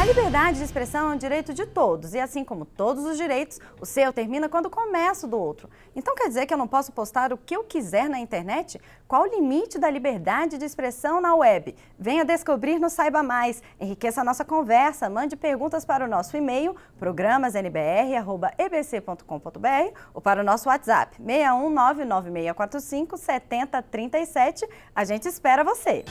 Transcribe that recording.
A liberdade de expressão é um direito de todos, e assim como todos os direitos, o seu termina quando começa o do outro. Então quer dizer que eu não posso postar o que eu quiser na internet? Qual o limite da liberdade de expressão na web? Venha descobrir no Saiba Mais. Enriqueça a nossa conversa, mande perguntas para o nosso e-mail, programasnbr.ebc.com.br ou para o nosso WhatsApp, 61996457037. A gente espera você!